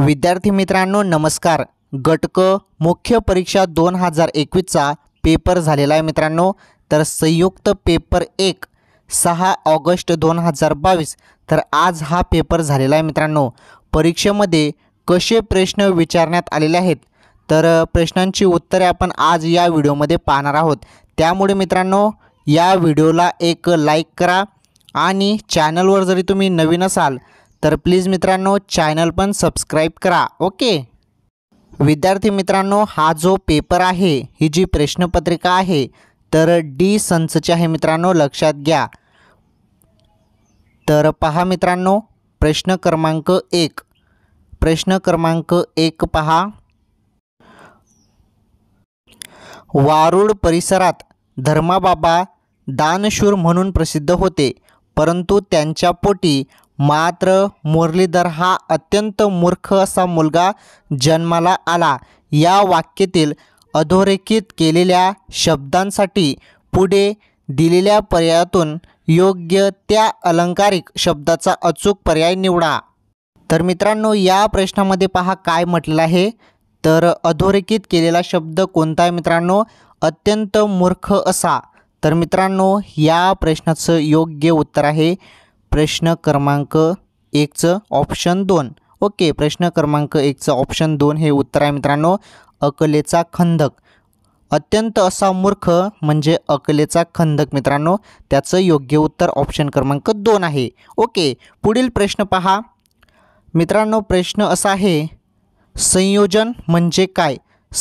विद्यार्थी मित्रांनो नमस्कार गटक मुख्य परीक्षा दोन हजार एकवीसचा पेपर झालेला आहे मित्रांनो तर संयुक्त पेपर एक सहा ऑगस्ट दोन हजार बावीस तर आज हा पेपर झालेला आहे मित्रांनो परीक्षेमध्ये कसे प्रश्न विचारण्यात आलेले आहेत तर प्रश्नांची उत्तरे आपण आज या व्हिडिओमध्ये पाहणार आहोत त्यामुळे मित्रांनो या व्हिडिओला एक लाईक करा आणि चॅनलवर जरी तुम्ही नवीन असाल तर प्लीज मित्रांनो चॅनल पण सबस्क्राईब करा ओके विद्यार्थी मित्रांनो हा जो पेपर आहे ही जी प्रश्नपत्रिका आहे तर डी संचची आहे मित्रांनो लक्षात घ्या तर पहा मित्रांनो प्रश्न क्रमांक एक प्रश्न क्रमांक एक पहा वारुड परिसरात धर्माबाबा दानशूर म्हणून प्रसिद्ध होते परंतु त्यांच्या पोटी मात्र मुरलीधर हा अत्यंत मूर्ख असा मुलगा जन्माला आला या वाक्यातील अधोरेखित केलेल्या शब्दांसाठी पुढे दिलेल्या पर्यायातून योग्य त्या अलंकारिक शब्दाचा अचूक पर्याय निवडा तर मित्रांनो या प्रश्नामध्ये पहा काय म्हटलं आहे तर अधोरेखित केलेला शब्द कोणता आहे मित्रांनो अत्यंत मूर्ख असा तर मित्रांनो या प्रश्नाचं योग्य उत्तर आहे प्रश्न क्रमांक एकचं ऑप्शन दोन ओके प्रश्न क्रमांक एकचं ऑप्शन दोन हे उत्तर आहे मित्रांनो अकलेचा खंदक अत्यंत असा मूर्ख म्हणजे अकलेचा खंदक मित्रांनो त्याचं योग्य उत्तर ऑप्शन क्रमांक दोन आहे ओके पुढील प्रश्न पहा मित्रांनो प्रश्न असा आहे संयोजन म्हणजे काय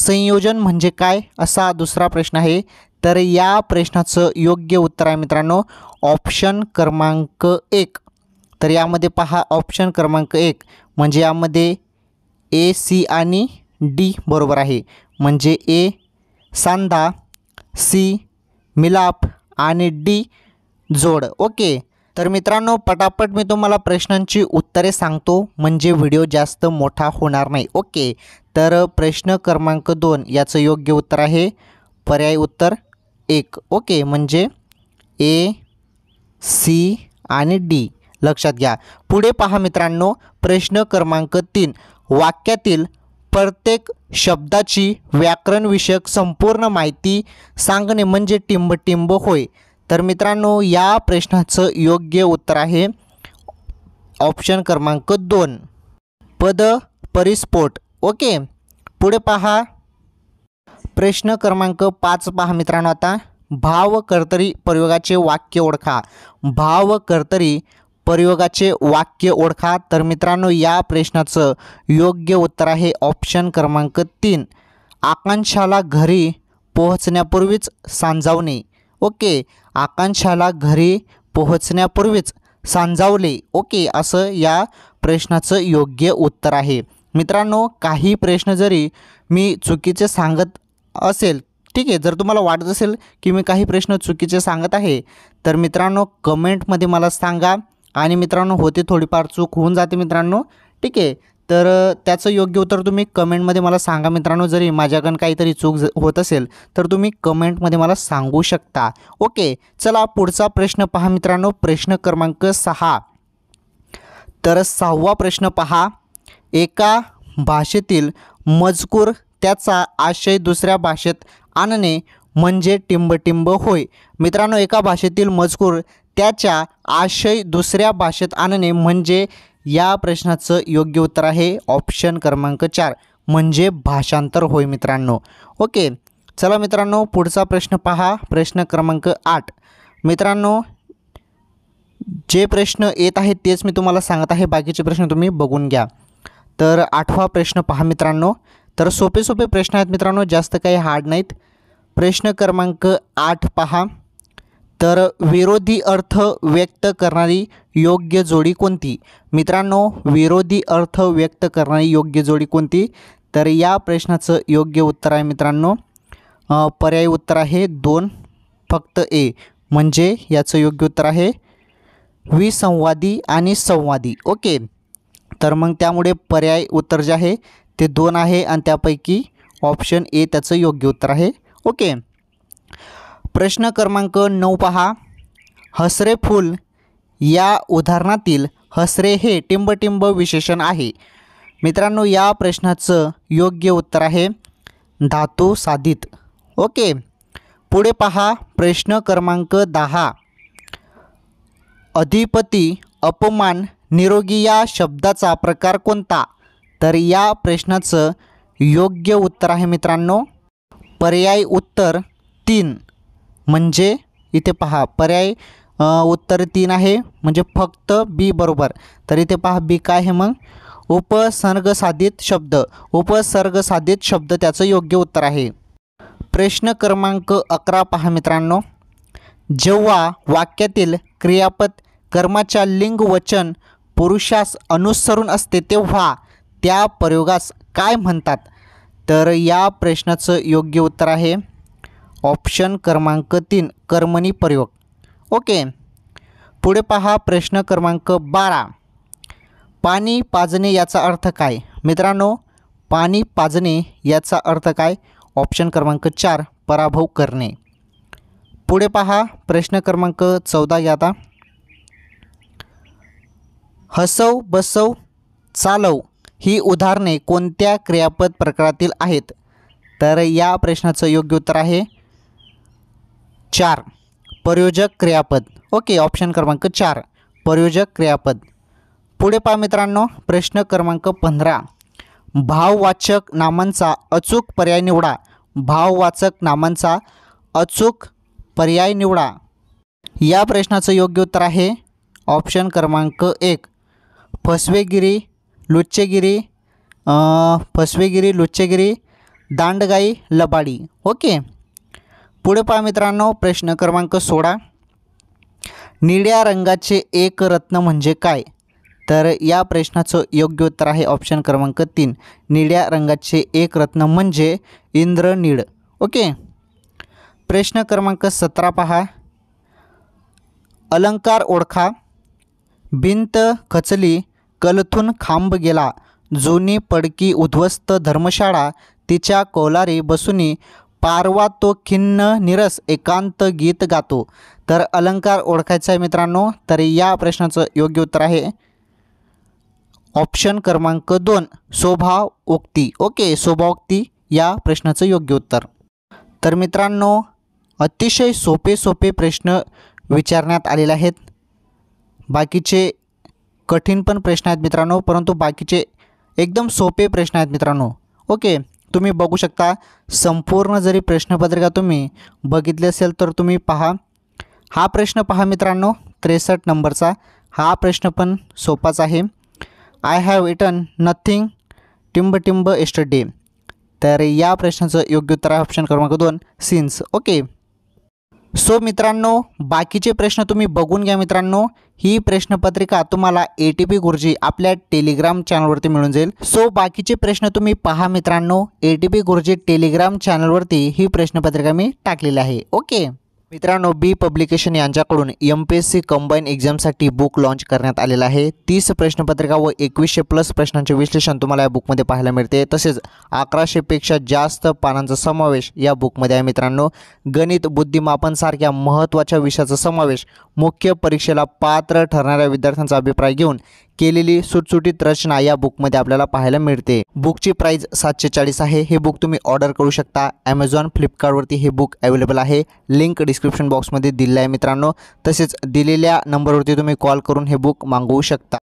संयोजन म्हणजे काय असा दुसरा प्रश्न आहे तर या प्रश्नाचं योग्य उत्तर आहे मित्रांनो ऑप्शन क्रमांक एक तर यामध्ये पहा ऑप्शन क्रमांक एक म्हणजे यामध्ये ए सी आणि डी बरोबर आहे म्हणजे ए सांधा सी मिलाप आणि डी जोड ओके तर मित्रांनो पटापट मी तुम्हाला प्रश्नांची उत्तरे सांगतो म्हणजे व्हिडिओ जास्त मोठा होणार नाही ओके तर प्रश्न क्रमांक दोन याचं योग्य उत्तर आहे पर्याय उत्तर एक ओके म्हणजे ए सी आणि डी लक्षात घ्या पुढे पहा मित्रांनो प्रश्न क्रमांक तीन वाक्यातील प्रत्येक शब्दाची व्याकरणविषयक संपूर्ण माहिती सांगणे म्हणजे टिंबटिंब होय तर मित्रांनो या प्रश्नाचं योग्य उत्तर आहे ऑप्शन क्रमांक दोन पद परिस्फोट ओके पुढे पहा प्रश्न क्रमांक पाच पहा मित्रांनो आता भाव कर्तरी प्रयोगाचे वाक्य ओळखा भाव कर्तरी प्रयोगाचे वाक्य ओळखा तर मित्रांनो या प्रश्नाचं योग्य उत्तर आहे ऑप्शन क्रमांक तीन आकांक्षाला घरी पोहोचण्यापूर्वीच सांजावणे ओके आकांक्षाला घरी पोहोचण्यापूर्वीच सांजावले ओके असं या प्रश्नाचं योग्य उत्तर आहे मित्रांनो काही प्रश्न जरी मी चुकीचे सांगत असेल ठीक आहे जर तुम्हाला वाटत असेल की मी काही प्रश्न चुकीचे सांगत आहे तर मित्रांनो कमेंटमध्ये मला सांगा आणि मित्रांनो होते थोडीफार चूक होऊन जाते मित्रांनो ठीक आहे तर त्याचं योग्य उत्तर तुम्ही कमेंटमध्ये मला सांगा मित्रांनो जरी माझ्याकडून काहीतरी चूक होत असेल तर तुम्ही कमेंटमध्ये मला सांगू शकता ओके चला पुढचा प्रश्न पहा मित्रांनो प्रश्न क्रमांक सहा तर सहावा प्रश्न पहा एका भाषेतील मजकूर त्याचा आशय दुसऱ्या भाषेत आणणे म्हणजे टिंबटिंब होय मित्रांनो एका भाषेतील मजकूर त्याच्या आशय दुसऱ्या भाषेत आणणे म्हणजे या प्रश्नाचं योग्य उत्तर आहे ऑप्शन क्रमांक चार म्हणजे भाषांतर होय मित्रांनो ओके चला मित्रांनो पुढचा प्रश्न पहा प्रश्न क्रमांक आठ मित्रांनो जे प्रश्न येत आहेत तेच मी तुम्हाला सांगत आहे बाकीचे प्रश्न तुम्ही बघून घ्या तर आठवा प्रश्न पहा मित्रांनो तर सोपे सोपे प्रश्न आहेत मित्रांनो जास्त काही हार्ड नाहीत प्रश्न क्रमांक आठ पहा तर विरोधी अर्थ व्यक्त करणारी योग्य जोडी कोणती मित्रांनो विरोधी अर्थ व्यक्त करणारी योग्य जोडी कोणती तर या प्रश्नाचं योग्य उत्तर आहे मित्रांनो पर्याय उत्तर आहे दोन फक्त ए म्हणजे याचं योग्य उत्तर आहे विसंवादी आणि संवादी ओके तर मग त्यामुळे पर्याय उत्तर जे आहे ते दोन आहे आणि त्यापैकी ऑप्शन ए त्याचं योग्य उत्तर आहे ओके प्रश्न क्रमांक नऊ पहा हसरे फूल या उदाहरणातील हसरे हे टिंबटिंब विशेषण आहे मित्रांनो या प्रश्नाचं योग्य उत्तर आहे धातू साधित ओके पुढे पहा प्रश्न क्रमांक दहा अधिपती अपमान निरोगी या शब्दाचा प्रकार कोणता तर या प्रश्नाचं योग्य उत्तर आहे मित्रांनो पर्याय उत्तर तीन म्हणजे इथे पहा पर्याय उत्तर तीन आहे म्हणजे फक्त बी बरोबर तर इथे पहा बी काय आहे मग उपसर्ग साधित शब्द उपसर्गसाधित साधित शब्द त्याचं योग्य उत्तर आहे प्रश्न क्रमांक अकरा पहा मित्रांनो जेव्हा वाक्यातील क्रियापद कर्माच्या लिंग वचन पुरुषास अनुसरून असते तेव्हा त्या प्रयोगास काय म्हणतात तर या प्रश्नाचं योग्य उत्तर आहे ऑप्शन क्रमांक तीन कर्मणी प्रयोग ओके पुढे पहा प्रश्न क्रमांक बारा पाणी पाजणे याचा अर्थ काय मित्रांनो पाणी पाजणे याचा अर्थ काय ऑप्शन क्रमांक चार पराभव करणे पुढे पहा प्रश्न क्रमांक चौदा आता हसव बसव चालव ही उदाहरणे कोणत्या क्रियापद प्रकारातील आहेत तर या प्रश्नाचं योग्य उत्तर आहे चार प्रयोजक क्रियापद ओके ऑप्शन क्रमांक चार प्रयोजक क्रियापद पुढे पहा मित्रांनो प्रश्न क्रमांक पंधरा भाववाचक नामांचा अचूक पर्याय निवडा भाववाचक नामांचा अचूक पर्याय निवडा या प्रश्नाचं योग्य उत्तर आहे ऑप्शन क्रमांक एक फसवेगिरी लुच्चेगिरी फसवेगिरी लुच्चेगिरी दांडगाई लबाडी ओके पुढे पहा मित्रांनो प्रश्न क्रमांक सोळा निळ्या रंगाचे एक रत्न म्हणजे काय तर या प्रश्नाचं योग्य उत्तर आहे ऑप्शन क्रमांक तीन निळ्या रंगाचे एक रत्न म्हणजे निळ ओके प्रश्न क्रमांक सतरा पहा अलंकार ओळखा भिंत खचली कलथून खांब गेला जुनी पडकी उद्ध्वस्त धर्मशाळा तिच्या कोलारी बसुनी पारवा तो खिन्न निरस एकांत गीत गातो तर अलंकार ओळखायचा आहे मित्रांनो तर या प्रश्नाचं योग्य उत्तर आहे ऑप्शन क्रमांक दोन शोभावोक्ती ओके उक्ती या प्रश्नाचं योग्य उत्तर तर मित्रांनो अतिशय सोपे सोपे प्रश्न विचारण्यात आलेले आहेत बाकीचे कठीण पण प्रश्न आहेत मित्रांनो परंतु बाकीचे एकदम सोपे प्रश्न आहेत मित्रांनो ओके तुम्ही बघू शकता संपूर्ण जरी प्रश्नपत्रिका तुम्ही बघितली असेल तर तुम्ही पहा हा प्रश्न पहा मित्रांनो त्रेसष्ट नंबरचा हा प्रश्न पण सोपाच आहे आय हॅव इटन नथिंग टिंबटिंब डे तर या प्रश्नाचं योग्य उत्तर आहे ऑप्शन क्रमांक दोन सिन्स ओके सो मित्रांनो बाकीचे प्रश्न तुम्ही बघून घ्या मित्रांनो ही प्रश्नपत्रिका तुम्हाला ए टी पी गुरुजी आपल्या टेलिग्राम चॅनलवरती मिळून जाईल सो बाकीचे प्रश्न तुम्ही पहा मित्रांनो ए टी पी गुरुजी टेलिग्राम चॅनलवरती ही प्रश्नपत्रिका मी टाकलेली आहे ओके मित्रांनो बी पब्लिकेशन यांच्याकडून M P S C combine एक्झामसाठी बुक लॉन्च करण्यात आलेला आहे तीस प्रश्नपत्रिका व एकवीसशे प्लस प्रश्नांचे विश्लेषण तुम्हाला या बुकमध्ये पाहायला मिळते तसेच अकराशेपेक्षा जास्त पानांचा समावेश या बुकमध्ये आहे मित्रांनो गणित बुद्धिमापनसारख्या महत्त्वाच्या विषयाचा समावेश मुख्य परीक्षेला पात्र ठरणाऱ्या विद्यार्थ्यांचा अभिप्राय घेऊन केलेली सुटसुटीत रचना या बुकमध्ये आपल्याला पाहायला मिळते बुकची प्राईज सातशे चाळीस आहे हे बुक तुम्ही ऑर्डर करू शकता ॲमेझॉन फ्लिपकार्टवरती हे बुक अवेलेबल आहे लिंक डिस्क डिस्क्रिप्शन बॉक्समध्ये दिलेला आहे मित्रांनो तसेच दिलेल्या नंबरवरती तुम्ही कॉल करून हे बुक मागवू शकता